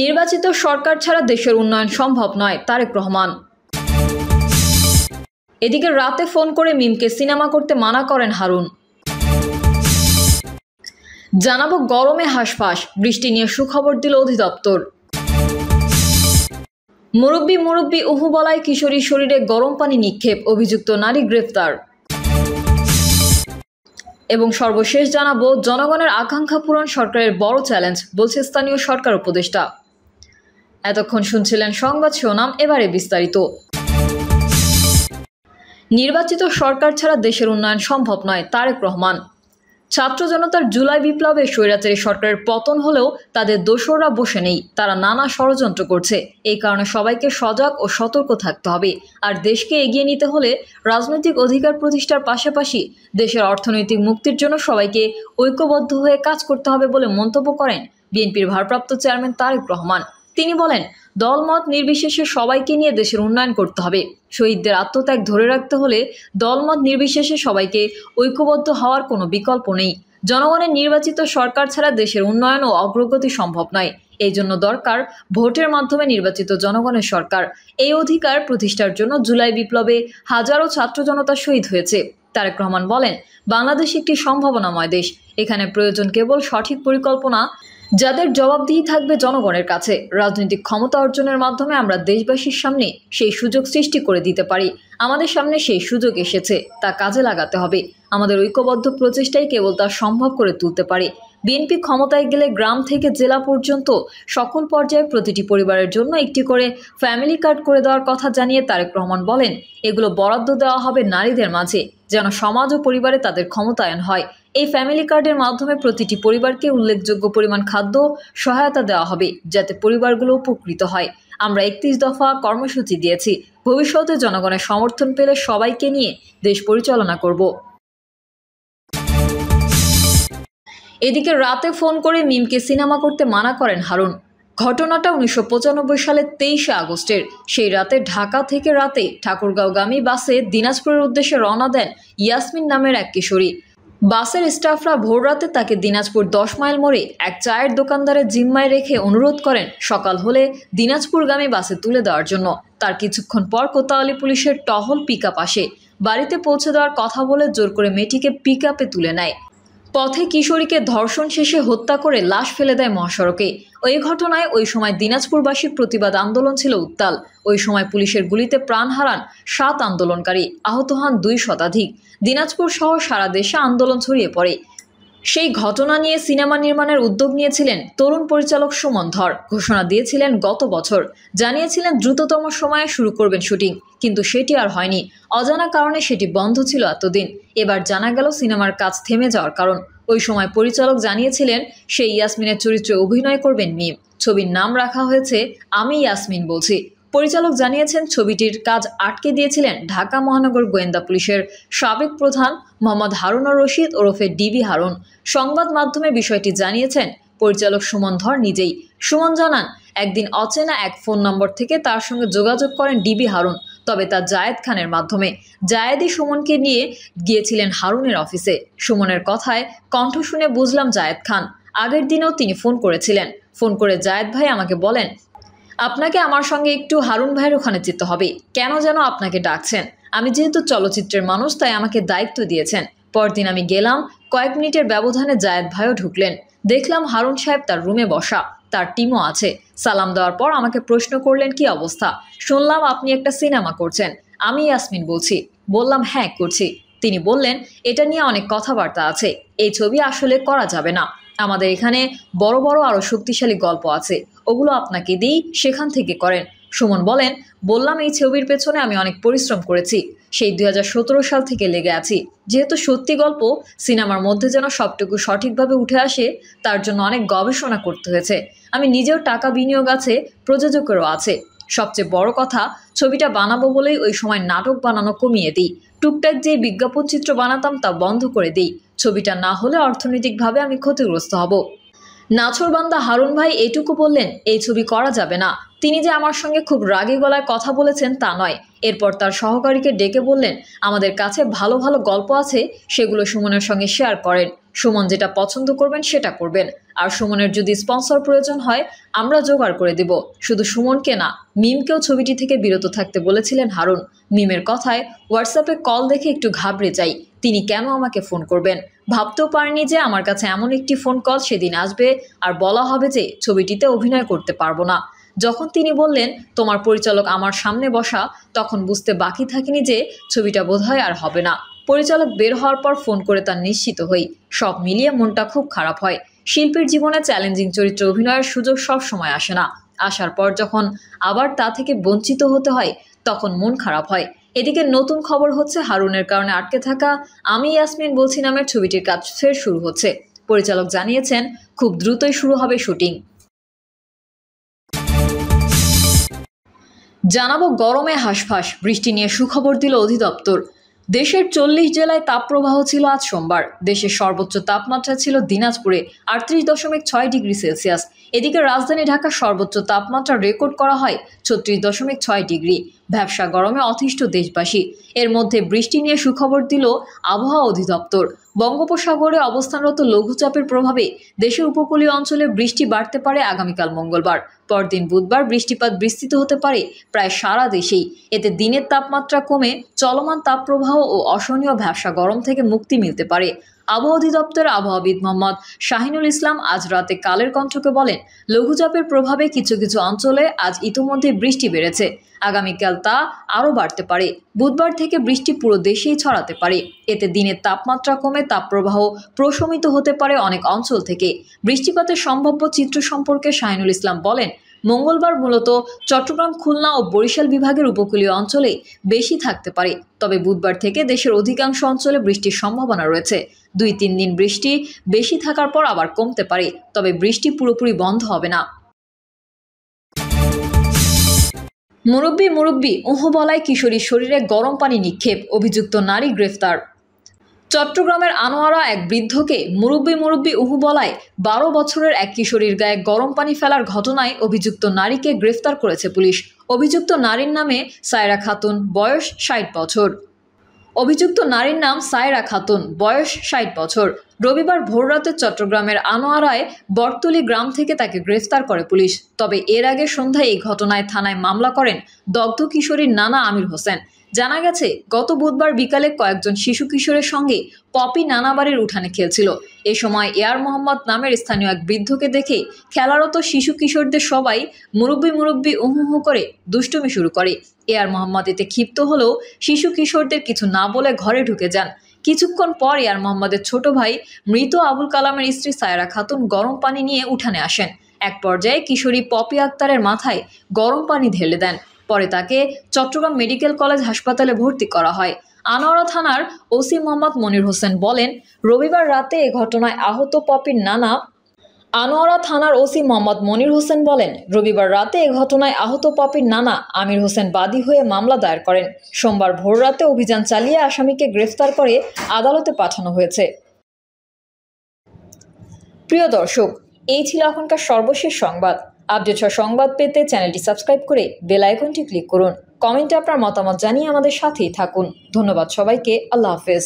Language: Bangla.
নির্বাচিত সরকার ছাড়া দেশের উন্নয়ন সম্ভব নয় তারেক রহমান এদিকে রাতে ফোন করে মিমকে সিনেমা করতে মানা করেন হারুন জানাবো গরমে হাসফাস বৃষ্টি নিয়ে সুখবর দিল অধিদপ্তর মুরব্বী মুরব্বী উহু বলায় কিশোরী শরীরে গরম পানি নিক্ষেপ অভিযুক্ত নারী গ্রেফতার এবং সর্বশেষ জানাবো জনগণের আকাঙ্ক্ষা পূরণ সরকারের বড় চ্যালেঞ্জ বলছে স্থানীয় সরকার উপদেষ্টা এতক্ষণ শুনছিলেন সংবাদ শিরোনাম এবারে বিস্তারিত নির্বাচিত সরকার ছাড়া দেশের উন্নয়ন সম্ভব নয় তারেক রহমান ছাত্র জনতার জুলাই বিপ্লবে স্বৈরাচারী সরকারের পতন হলেও তাদের দোসররা বসে নেই তারা নানা ষড়যন্ত্র করছে এই কারণে সবাইকে সজাগ ও সতর্ক থাকতে হবে আর দেশকে এগিয়ে নিতে হলে রাজনৈতিক অধিকার প্রতিষ্ঠার পাশাপাশি দেশের অর্থনৈতিক মুক্তির জন্য সবাইকে ঐক্যবদ্ধ হয়ে কাজ করতে হবে বলে মন্তব্য করেন বিএনপির ভারপ্রাপ্ত চেয়ারম্যান তারেক রহমান তিনি বলেন দলমত নির্বিশেষে সবাইকে নিয়ে দেশের উন্নয়ন করতে হবে শহীদদের আত্মত্যাগ ধরে রাখতে হলে দলমত নির্বিশেষে সবাইকে ঐক্যবদ্ধ হওয়ার কোনো বিকল্প নেই জনগণের নির্বাচিত সরকার ছাড়া দেশের উন্নয়ন ও অগ্রগতি সম্ভব নয় এই জন্য দরকার ভোটের মাধ্যমে নির্বাচিত জনগণের সরকার এই অধিকার প্রতিষ্ঠার জন্য জুলাই বিপ্লবে হাজারো ছাত্র জনতা শহীদ হয়েছে তারেক রহমান বলেন বাংলাদেশ একটি সম্ভাবনাময় দেশ এখানে প্রয়োজন কেবল সঠিক পরিকল্পনা যাদের জবাবদিহি থাকবে জনগণের কাছে রাজনৈতিক ক্ষমতা অর্জনের মাধ্যমে আমরা দেশবাসীর সামনে সেই সুযোগ সৃষ্টি করে দিতে পারি আমাদের সামনে সেই সুযোগ এসেছে তা কাজে লাগাতে হবে আমাদের ঐক্যবদ্ধ প্রচেষ্টাই কেবল তা সম্ভব করে তুলতে পারে বিএনপি ক্ষমতায় গেলে গ্রাম থেকে জেলা পর্যন্ত সকল পর্যায়ে প্রতিটি পরিবারের জন্য একটি করে ফ্যামিলি কার্ড করে দেওয়ার কথা জানিয়ে তারেক রহমান বলেন এগুলো বরাদ্দ দেওয়া হবে নারীদের মাঝে যেন সমাজ ও পরিবারে তাদের ক্ষমতায়ন হয় এই ফ্যামিলি কার্ডের মাধ্যমে প্রতিটি পরিবারকে উল্লেখযোগ্য পরিমাণ খাদ্য সহায়তা দেওয়া হবে যাতে পরিবারগুলো উপকৃত হয় আমরা একত্রিশ দফা কর্মসূচি দিয়েছি ভবিষ্যতে জনগণের সমর্থন পেলে সবাইকে নিয়ে দেশ পরিচালনা করব এদিকে রাতে ফোন করে মিমকে সিনেমা করতে মানা করেন হারুন ঘটনাটা উনিশশো পঁচানব্বই সালের তেইশে আগস্টের সেই রাতে ঢাকা থেকে রাতে ঠাকুরগাঁওগামী বাসে দিনাজপুরের উদ্দেশ্যে রওনা দেন ইয়াসমিন নামের এক কিশোরী বাসের স্টাফরা ভোররাতে তাকে দিনাজপুর দশ মাইল মোড়ে এক চায়ের দোকানদারের জিম্মায় রেখে অনুরোধ করেন সকাল হলে দিনাজপুরগামী বাসে তুলে দেওয়ার জন্য তার কিছুক্ষণ পর কোতাওয়ালি পুলিশের টহল পিক আসে বাড়িতে পৌঁছে দেওয়ার কথা বলে জোর করে মেয়েটিকে পিক তুলে নেয় পথে কিশোরীকে ধর্ষণ শেষে হত্যা করে লাশ ফেলে দেয় মহাসড়কে ওই ঘটনায় ওই সময় দিনাজপুরবাসীর প্রতিবাদ আন্দোলন ছিল উত্তাল ওই সময় পুলিশের গুলিতে প্রাণ হারান সাত আন্দোলনকারী আহত হন দুই শতাধিক দিনাজপুর সহ সারা দেশে আন্দোলন ছড়িয়ে পড়ে সেই ঘটনা নিয়ে সিনেমা নির্মাণের উদ্যোগ নিয়েছিলেন তরুণ পরিচালক সুমন ধর ঘোষণা দিয়েছিলেন গত বছর জানিয়েছিলেন দ্রুততম সময়ে শুরু করবেন শুটিং কিন্তু সেটি আর হয়নি অজানা কারণে সেটি বন্ধ ছিল এতদিন এবার জানা গেল সিনেমার কাজ থেমে যাওয়ার কারণ ওই সময় পরিচালক জানিয়েছিলেন সেই ইয়াসমিনের চরিত্রে অভিনয় করবেন মিম ছবির নাম রাখা হয়েছে আমি ইয়াসমিন বলছি পরিচালক জানিয়েছেন ছবিটির কাজ আটকে দিয়েছিলেন ঢাকা মহানগর গোয়েন্দা পুলিশের সাবেক প্রধান মোহাম্মদ ও রশিদ ওরফে ডিবি হারুন সংবাদ মাধ্যমে বিষয়টি জানিয়েছেন পরিচালক সুমন ধর নিজেই সুমন জানান একদিন অচেনা এক ফোন নম্বর থেকে তার সঙ্গে যোগাযোগ করেন ডিবি হারুন তবে তা জায়েদ খানের মাধ্যমে জায়েদই সুমনকে নিয়ে গিয়েছিলেন হারুনের অফিসে সুমনের কথায় কণ্ঠ শুনে বুঝলাম জায়েদ খান আগের দিনেও তিনি ফোন করেছিলেন ফোন করে জায়েদ ভাই আমাকে বলেন আপনাকে আমার সঙ্গে একটু হারুন ভাইয়ের ওখানে যেতে হবে কেন যেন আপনাকে ডাকছেন আমি যেহেতু চলচ্চিত্রের মানুষ তাই আমাকে দায়িত্ব দিয়েছেন পরদিন আমি গেলাম কয়েক মিনিটের ব্যবধানে জায়দ ভাইও ঢুকলেন দেখলাম হারুন সাহেব তার রুমে বসা তার টিমও আছে সালাম দেওয়ার পর আমাকে প্রশ্ন করলেন কি অবস্থা শুনলাম আপনি একটা সিনেমা করছেন আমি ইয়াসমিন বলছি বললাম হ্যাঁ করছি তিনি বললেন এটা নিয়ে অনেক কথাবার্তা আছে এই ছবি আসলে করা যাবে না আমাদের এখানে বড় বড় আরও শক্তিশালী গল্প আছে ওগুলো আপনাকে দিই সেখান থেকে করেন সুমন বলেন বললাম এই ছবির পেছনে আমি অনেক পরিশ্রম করেছি সেই দুই সাল থেকে লেগে আছি যেহেতু সত্যি গল্প সিনেমার মধ্যে যেন সবটুকু সঠিকভাবে উঠে আসে তার জন্য অনেক গবেষণা করতে হয়েছে আমি নিজেও টাকা বিনিয়োগ আছে প্রযোজকেরও আছে সবচেয়ে বড় কথা ছবিটা বানাবো বলেই ওই সময় নাটক বানানো কমিয়ে দিই টুকটাক যে বিজ্ঞাপন চিত্র বানাতাম তা বন্ধ করে দিই ছবিটা না হলে অর্থনৈতিকভাবে আমি ক্ষতিগ্রস্ত হব নাছরবান্দা হারুন ভাই এটুকু বললেন এই ছবি করা যাবে না তিনি যে আমার সঙ্গে খুব রাগে গলায় কথা বলেছেন তা নয় এরপর তার সহকারীকে ডেকে বললেন আমাদের কাছে ভালো ভালো গল্প আছে সেগুলো সুমনের সঙ্গে শেয়ার করেন সুমন যেটা পছন্দ করবেন সেটা করবেন আর সুমনের যদি স্পন্সর প্রয়োজন হয় আমরা জোগাড় করে দেব শুধু সুমনকে না মিমকেও ছবিটি থেকে বিরত থাকতে বলেছিলেন হারুন মিমের কথায় হোয়াটসঅ্যাপে কল দেখে একটু ঘাবড়ে যাই তিনি কেন আমাকে ফোন করবেন ভাবতেও পারেনি যে আমার কাছে এমন একটি ফোন কল সেদিন আসবে আর বলা হবে যে ছবিটিতে অভিনয় করতে পারবো না যখন তিনি বললেন তোমার পরিচালক আমার সামনে বসা তখন বুঝতে বাকি থাকেনি যে ছবিটা বোধহয় আর হবে না পরিচালক বের হওয়ার পর ফোন করে তার নিশ্চিত হই সব মিলিয়ে মনটা খুব খারাপ হয় শিল্পীর জীবনে চ্যালেঞ্জিং চরিত্রে অভিনয়ের সুযোগ সব সময় আসে না আসার পর যখন আবার তা থেকে বঞ্চিত হতে হয় তখন মন খারাপ হয় এদিকে নতুন খবর হচ্ছে হারুনের কারণে আটকে থাকা আমি ইয়াসমিন বলছি নামের ছবিটির কাজ ফের শুরু হচ্ছে পরিচালক জানিয়েছেন খুব দ্রুতই শুরু হবে শুটিং জানাবো গরমে হাসফাস বৃষ্টি নিয়ে সুখবর দিল অধিদপ্তর দেশের চল্লিশ জেলায় তাপপ্রবাহ ছিল আজ সোমবার দেশের সর্বোচ্চ তাপমাত্রা ছিল দিনাজপুরে আটত্রিশ দশমিক ছয় ডিগ্রি সেলসিয়াস এদিকে রাজধানী ঢাকার সর্বোচ্চ তাপমাত্রা রেকর্ড করা হয় ছত্রিশ দশমিক ছয় ডিগ্রি ব্যবসা গরমে অতিষ্ঠ দেশবাসী এর মধ্যে বৃষ্টি নিয়ে সুখবর দিল আবহাওয়া অধিদপ্তর বঙ্গোপসাগরে অবস্থানরত লঘুচাপের প্রভাবে দেশের উপকূলীয় অঞ্চলে বৃষ্টি বাড়তে পারে আগামীকাল মঙ্গলবার পরদিন বুধবার বৃষ্টিপাত বিস্তৃত হতে পারে প্রায় সারা দেশেই এতে দিনের তাপমাত্রা কমে চলমান তাপপ্রবাহ ও অসহনীয় ভ্যাবসা গরম থেকে মুক্তি মিলতে পারে আবহাওয়া অধিদপ্তর আবহাওয়াবিদ মোহাম্মদ শাহিনুল ইসলাম আজ রাতে কালের কণ্ঠকে বলেন লঘুচাপের প্রভাবে কিছু কিছু অঞ্চলে আজ ইতিমধ্যে বৃষ্টি বেড়েছে আগামীকাল তা আরও বাড়তে পারে বুধবার থেকে বৃষ্টি পুরো দেশেই ছড়াতে পারে এতে দিনের তাপমাত্রা কমে তাপপ্রবাহ প্রশমিত হতে পারে অনেক অঞ্চল থেকে বৃষ্টিপাতের সম্ভাব্য চিত্র সম্পর্কে শাহিনুল ইসলাম বলেন মঙ্গলবার মূলত চট্টগ্রাম খুলনা ও বরিশাল বিভাগের উপকূলীয় অঞ্চলে বেশি থাকতে পারে তবে বুধবার থেকে দেশের অধিকাংশ অঞ্চলে বৃষ্টির সম্ভাবনা রয়েছে দুই তিন দিন বৃষ্টি বেশি থাকার পর আবার কমতে পারে তবে বৃষ্টি পুরোপুরি বন্ধ হবে না মুরব্বি মুরব্বি উহু বলায় কিশোরীর শরীরে গরম পানি নিক্ষেপ অভিযুক্ত নারী গ্রেফতার চট্টগ্রামের আনোয়ারা এক বৃদ্ধকে মুরব্বি মুরব্বি উহু বলায় বারো বছরের এক কিশোরীর গায়ে গরম পানি ফেলার ঘটনায় অভিযুক্ত নারীকে গ্রেফতার করেছে পুলিশ অভিযুক্ত নারীর নামে সায়রা খাতুন বয়স ষাট বছর অভিযুক্ত নারীর নাম সায়রা খাতুন বয়স ষাট বছর রবিবার ভোররাতে চট্টগ্রামের আনোয়ারায় বটতলি গ্রাম থেকে তাকে গ্রেফতার করে পুলিশ তবে এর আগে সন্ধ্যায় এই ঘটনায় থানায় মামলা করেন দগ্ধ কিশোরীর নানা আমির হোসেন জানা গেছে গত বুধবার বিকালে কয়েকজন শিশু কিশোরের সঙ্গে পপি নানাবাড়ির উঠানে খেলছিল এ সময় এয়ার মোহাম্মদ নামের স্থানীয় এক বৃদ্ধকে দেখে খেলারত শিশু কিশোরদের সবাই মুরব্বী মুরব্বী উহুহু করে দুষ্টুমি শুরু করে এয়ার মোহাম্মদ এতে ক্ষিপ্ত হলেও শিশু কিশোরদের কিছু না বলে ঘরে ঢুকে যান কিছুক্ষণ পর এয়ার মোহাম্মদের ছোট ভাই মৃত আবুল কালামের স্ত্রী সায়রা খাতুন গরম পানি নিয়ে উঠানে আসেন এক পর্যায়ে কিশোরী পপি আক্তারের মাথায় গরম পানি ঢেলে দেন পরে তাকে চট্টগ্রাম মেডিকেল কলেজ হাসপাতালে ভর্তি করা হয় আনোয়ারা থানার ওসি মোহাম্মদ মনির হোসেন বলেন রবিবার রাতে এ ঘটনায় আহত পপির নানা আনোয়ারা থানার ওসি মোহাম্মদ মনির হোসেন বলেন রবিবার রাতে এ ঘটনায় আহত পপির নানা আমির হোসেন বাদী হয়ে মামলা দায়ের করেন সোমবার ভোর রাতে অভিযান চালিয়ে আসামিকে গ্রেফতার করে আদালতে পাঠানো হয়েছে প্রিয় দর্শক এই ছিল এখনকার সর্বশেষ সংবাদ আপডেট সংবাদ পেতে চ্যানেলটি সাবস্ক্রাইব করে বেল আইকনটি ক্লিক করুন কমেন্টে আপনার মতামত জানিয়ে আমাদের সাথেই থাকুন ধন্যবাদ সবাইকে আল্লাহ হাফেজ